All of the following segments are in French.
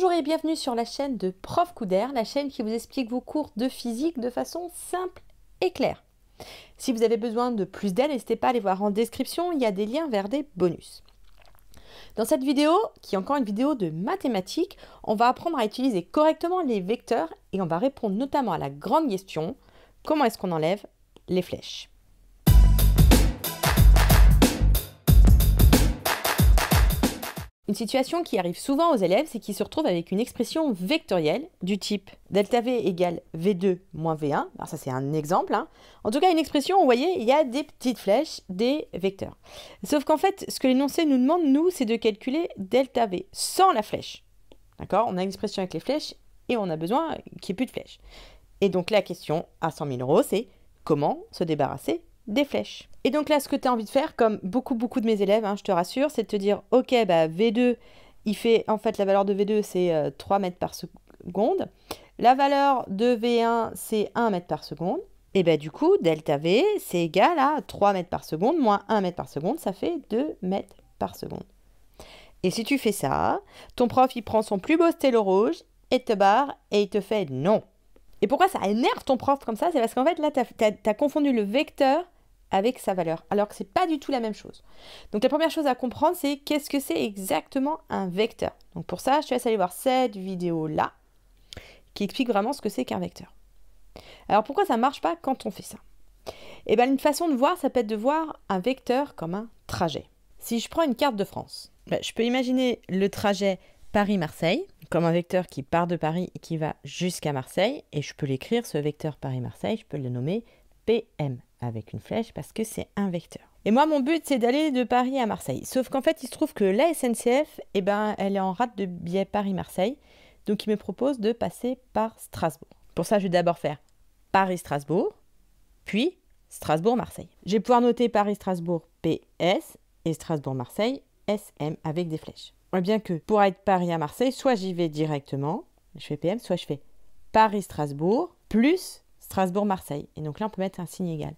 Bonjour et bienvenue sur la chaîne de Prof Couder, la chaîne qui vous explique vos cours de physique de façon simple et claire. Si vous avez besoin de plus d'aide, n'hésitez pas à aller voir en description, il y a des liens vers des bonus. Dans cette vidéo, qui est encore une vidéo de mathématiques, on va apprendre à utiliser correctement les vecteurs et on va répondre notamment à la grande question, comment est-ce qu'on enlève les flèches Une situation qui arrive souvent aux élèves, c'est qu'ils se retrouvent avec une expression vectorielle du type delta V égale V2 moins V1. Alors ça c'est un exemple. Hein. En tout cas une expression, vous voyez, il y a des petites flèches, des vecteurs. Sauf qu'en fait, ce que l'énoncé nous demande, nous, c'est de calculer delta V sans la flèche. D'accord On a une expression avec les flèches et on a besoin qu'il n'y ait plus de flèches. Et donc la question à 100 000 euros, c'est comment se débarrasser des flèches et donc là, ce que tu as envie de faire, comme beaucoup, beaucoup de mes élèves, hein, je te rassure, c'est de te dire, OK, bah, V2, il fait, en fait, la valeur de V2, c'est 3 euh, mètres par seconde. La valeur de V1, c'est 1 mètre par seconde. Et bien bah, du coup, delta V, c'est égal à 3 mètres par seconde moins 1 mètre par seconde, ça fait 2 mètres par seconde. Et si tu fais ça, ton prof, il prend son plus beau stylo rouge et te barre et il te fait non. Et pourquoi ça énerve ton prof comme ça C'est parce qu'en fait, là, tu as, confondu le vecteur avec sa valeur, alors que c'est pas du tout la même chose. Donc la première chose à comprendre, c'est qu'est-ce que c'est exactement un vecteur. Donc pour ça, je te laisse aller voir cette vidéo là qui explique vraiment ce que c'est qu'un vecteur. Alors pourquoi ça ne marche pas quand on fait ça Eh bien une façon de voir, ça peut être de voir un vecteur comme un trajet. Si je prends une carte de France, ben, je peux imaginer le trajet Paris-Marseille comme un vecteur qui part de Paris et qui va jusqu'à Marseille, et je peux l'écrire ce vecteur Paris-Marseille, je peux le nommer PM avec une flèche parce que c'est un vecteur. Et moi, mon but, c'est d'aller de Paris à Marseille. Sauf qu'en fait, il se trouve que la SNCF, eh ben, elle est en rate de billet Paris-Marseille. Donc, il me propose de passer par Strasbourg. Pour ça, je vais d'abord faire Paris-Strasbourg, puis Strasbourg-Marseille. Je vais pouvoir noter Paris-Strasbourg PS et Strasbourg-Marseille SM avec des flèches. voit eh bien que pour de Paris à Marseille, soit j'y vais directement, je fais PM, soit je fais Paris-Strasbourg plus Strasbourg-Marseille. Et donc là, on peut mettre un signe égal.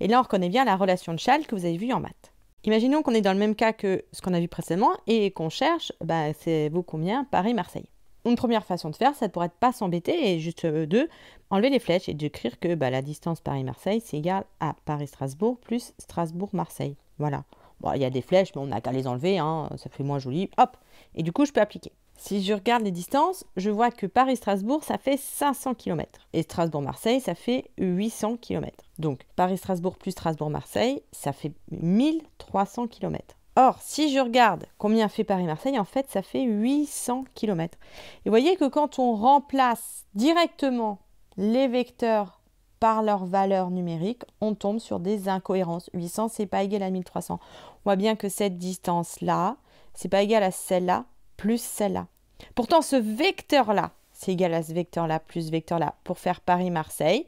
Et là, on reconnaît bien la relation de châle que vous avez vue en maths. Imaginons qu'on est dans le même cas que ce qu'on a vu précédemment et qu'on cherche, bah, c'est vous combien Paris-Marseille. Une première façon de faire, ça pourrait être pas s'embêter et juste euh, de enlever les flèches et d'écrire que bah, la distance Paris-Marseille, c'est égal à Paris-Strasbourg plus Strasbourg-Marseille. Voilà. Bon, il y a des flèches, mais on n'a qu'à les enlever, hein, ça fait moins joli. Hop Et du coup, je peux appliquer. Si je regarde les distances, je vois que Paris-Strasbourg, ça fait 500 km. Et Strasbourg-Marseille, ça fait 800 km. Donc Paris-Strasbourg plus Strasbourg-Marseille, ça fait 1300 km. Or, si je regarde combien fait Paris-Marseille, en fait, ça fait 800 km. Et vous voyez que quand on remplace directement les vecteurs par leur valeur numérique, on tombe sur des incohérences. 800, c'est pas égal à 1300. On voit bien que cette distance-là, c'est pas égal à celle-là, plus celle-là. Pourtant, ce vecteur-là, c'est égal à ce vecteur-là plus vecteur-là. Pour faire Paris-Marseille,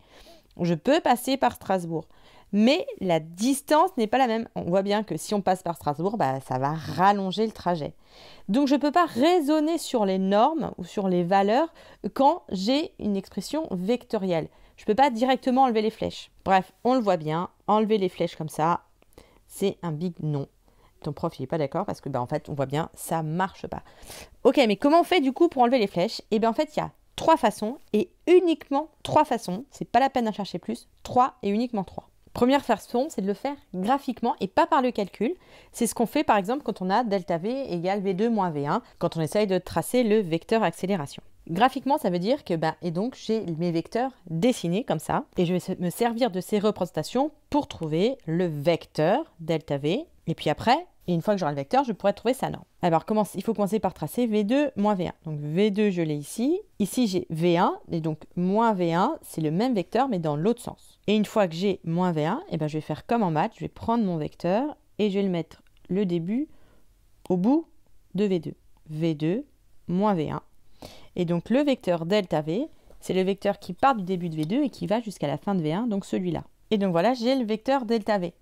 je peux passer par Strasbourg. Mais la distance n'est pas la même. On voit bien que si on passe par Strasbourg, bah, ça va rallonger le trajet. Donc je ne peux pas raisonner sur les normes ou sur les valeurs quand j'ai une expression vectorielle. Je ne peux pas directement enlever les flèches. Bref, on le voit bien, enlever les flèches comme ça, c'est un big non ton prof il n'est pas d'accord parce que ben, en fait on voit bien ça marche pas. Ok mais comment on fait du coup pour enlever les flèches Et eh bien en fait il y a trois façons et uniquement trois façons, c'est pas la peine d'en chercher plus, trois et uniquement trois. Première façon, c'est de le faire graphiquement et pas par le calcul. C'est ce qu'on fait par exemple quand on a delta v égale v2 moins v1, quand on essaye de tracer le vecteur accélération. Graphiquement, ça veut dire que, ben et donc j'ai mes vecteurs dessinés comme ça, et je vais me servir de ces représentations pour trouver le vecteur delta v et puis après, une fois que j'aurai le vecteur, je pourrai trouver sa norme. Alors, il faut commencer par tracer V2 moins V1. Donc, V2, je l'ai ici. Ici, j'ai V1, et donc moins V1, c'est le même vecteur, mais dans l'autre sens. Et une fois que j'ai moins V1, et eh ben, je vais faire comme en maths, je vais prendre mon vecteur, et je vais le mettre le début au bout de V2. V2 moins V1. Et donc, le vecteur delta V, c'est le vecteur qui part du début de V2 et qui va jusqu'à la fin de V1, donc celui-là. Et donc voilà, j'ai le vecteur delta V.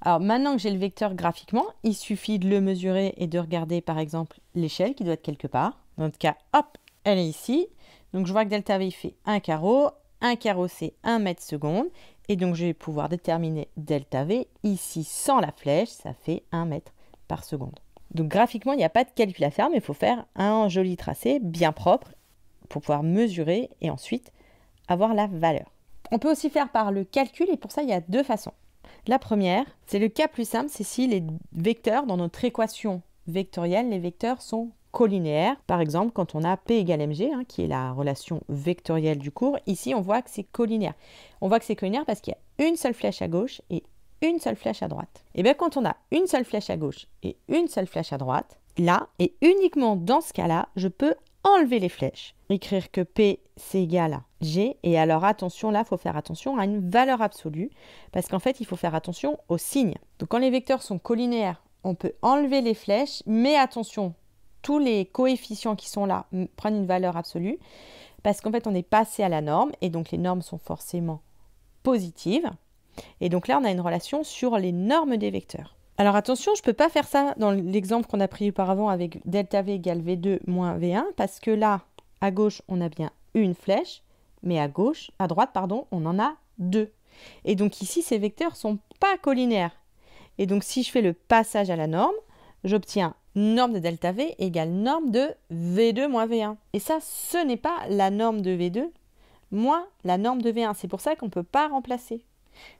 Alors maintenant que j'ai le vecteur graphiquement, il suffit de le mesurer et de regarder par exemple l'échelle qui doit être quelque part. Dans notre cas, hop, elle est ici. Donc je vois que delta V fait un carreau. Un carreau c'est 1 mètre seconde. Et donc je vais pouvoir déterminer delta V ici sans la flèche, ça fait 1 mètre par seconde. Donc graphiquement, il n'y a pas de calcul à faire, mais il faut faire un joli tracé bien propre pour pouvoir mesurer et ensuite avoir la valeur. On peut aussi faire par le calcul et pour ça, il y a deux façons. La première, c'est le cas plus simple, c'est si les vecteurs dans notre équation vectorielle, les vecteurs sont collinéaires. Par exemple, quand on a P égale mg, hein, qui est la relation vectorielle du cours, ici on voit que c'est collinéaire. On voit que c'est collinaire parce qu'il y a une seule flèche à gauche et une seule flèche à droite. Et eh bien quand on a une seule flèche à gauche et une seule flèche à droite, là, et uniquement dans ce cas-là, je peux enlever les flèches, écrire que P c'est égal à G. Et alors attention, là, il faut faire attention à une valeur absolue, parce qu'en fait, il faut faire attention aux signes. Donc quand les vecteurs sont collinéaires, on peut enlever les flèches, mais attention, tous les coefficients qui sont là prennent une valeur absolue, parce qu'en fait, on est passé à la norme, et donc les normes sont forcément positives. Et donc là, on a une relation sur les normes des vecteurs. Alors attention, je ne peux pas faire ça dans l'exemple qu'on a pris auparavant avec delta V égale V2 moins V1, parce que là, à gauche, on a bien une flèche, mais à gauche, à droite, pardon, on en a deux. Et donc ici, ces vecteurs sont pas collinaires. Et donc si je fais le passage à la norme, j'obtiens norme de delta V égale norme de V2 moins V1. Et ça, ce n'est pas la norme de V2 moins la norme de V1. C'est pour ça qu'on ne peut pas remplacer.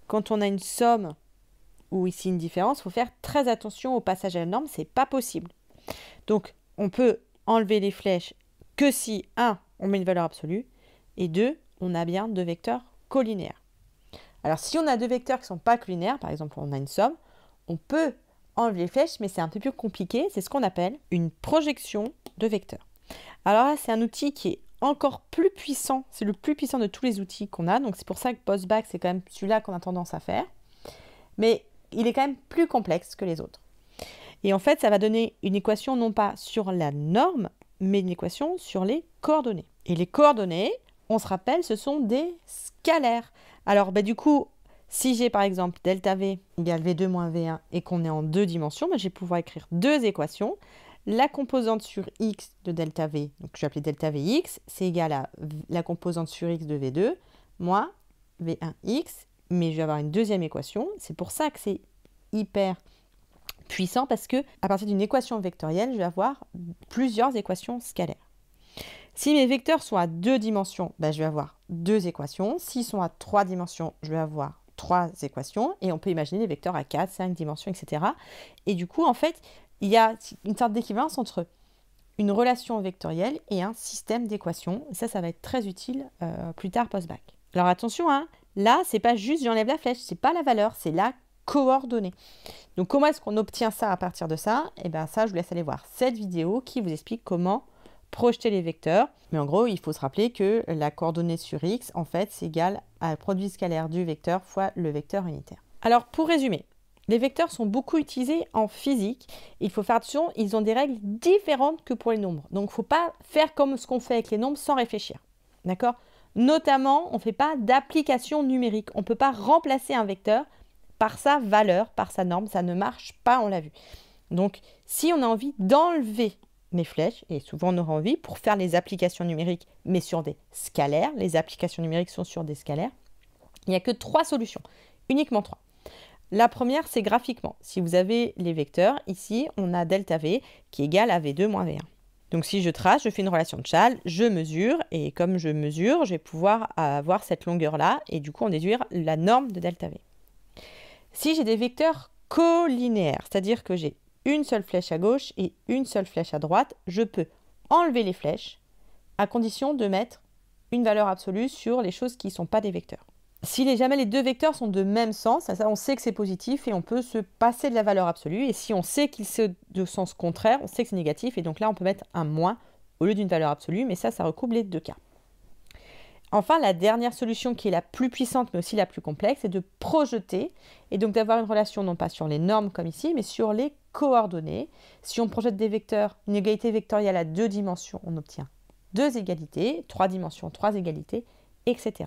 Quand on a une somme ou ici une différence, il faut faire très attention au passage à la norme, c'est pas possible. Donc on peut enlever les flèches que si 1 on met une valeur absolue et 2 on a bien deux vecteurs collinaires. Alors si on a deux vecteurs qui ne sont pas collinaires, par exemple on a une somme, on peut enlever les flèches, mais c'est un peu plus compliqué, c'est ce qu'on appelle une projection de vecteurs. Alors là, c'est un outil qui est encore plus puissant, c'est le plus puissant de tous les outils qu'on a, donc c'est pour ça que Postback, c'est quand même celui-là qu'on a tendance à faire. Mais il est quand même plus complexe que les autres. Et en fait, ça va donner une équation non pas sur la norme, mais une équation sur les coordonnées. Et les coordonnées, on se rappelle, ce sont des scalaires. Alors, bah, du coup, si j'ai par exemple delta V égale V2 moins V1 et qu'on est en deux dimensions, bah, je vais pouvoir écrire deux équations. La composante sur x de delta V, donc je vais appeler delta Vx, c'est égal à la composante sur x de V2 moins V1x mais je vais avoir une deuxième équation. C'est pour ça que c'est hyper puissant parce que à partir d'une équation vectorielle, je vais avoir plusieurs équations scalaires. Si mes vecteurs sont à deux dimensions, bah, je vais avoir deux équations. S'ils sont à trois dimensions, je vais avoir trois équations. Et on peut imaginer des vecteurs à quatre, cinq dimensions, etc. Et du coup, en fait, il y a une sorte d'équivalence entre une relation vectorielle et un système d'équations. Ça, ça va être très utile euh, plus tard post-bac. Alors attention, hein, Là, c'est pas juste j'enlève la flèche, c'est pas la valeur, c'est la coordonnée. Donc comment est-ce qu'on obtient ça à partir de ça Eh bien ça, je vous laisse aller voir cette vidéo qui vous explique comment projeter les vecteurs. Mais en gros, il faut se rappeler que la coordonnée sur x, en fait, c'est égal à produit scalaire du vecteur fois le vecteur unitaire. Alors pour résumer, les vecteurs sont beaucoup utilisés en physique. Il faut faire attention, ils ont des règles différentes que pour les nombres. Donc, il ne faut pas faire comme ce qu'on fait avec les nombres sans réfléchir. D'accord Notamment, on ne fait pas d'application numérique. On ne peut pas remplacer un vecteur par sa valeur, par sa norme. Ça ne marche pas, on l'a vu. Donc, si on a envie d'enlever mes flèches, et souvent on aura envie, pour faire les applications numériques, mais sur des scalaires, les applications numériques sont sur des scalaires, il n'y a que trois solutions, uniquement trois. La première, c'est graphiquement. Si vous avez les vecteurs, ici, on a delta V qui est égal à V2 moins V1. Donc si je trace, je fais une relation de châle, je mesure, et comme je mesure, je vais pouvoir avoir cette longueur-là, et du coup en déduire la norme de delta V. Si j'ai des vecteurs collinéaires, c'est-à-dire que j'ai une seule flèche à gauche et une seule flèche à droite, je peux enlever les flèches, à condition de mettre une valeur absolue sur les choses qui ne sont pas des vecteurs. Si jamais les deux vecteurs sont de même sens, on sait que c'est positif et on peut se passer de la valeur absolue. Et si on sait qu'il sont de sens contraire, on sait que c'est négatif. Et donc là, on peut mettre un moins au lieu d'une valeur absolue, mais ça, ça recoupe les deux cas. Enfin, la dernière solution qui est la plus puissante mais aussi la plus complexe, c'est de projeter et donc d'avoir une relation non pas sur les normes comme ici, mais sur les coordonnées. Si on projette des vecteurs, une égalité vectorielle à deux dimensions, on obtient deux égalités, trois dimensions, trois égalités, etc.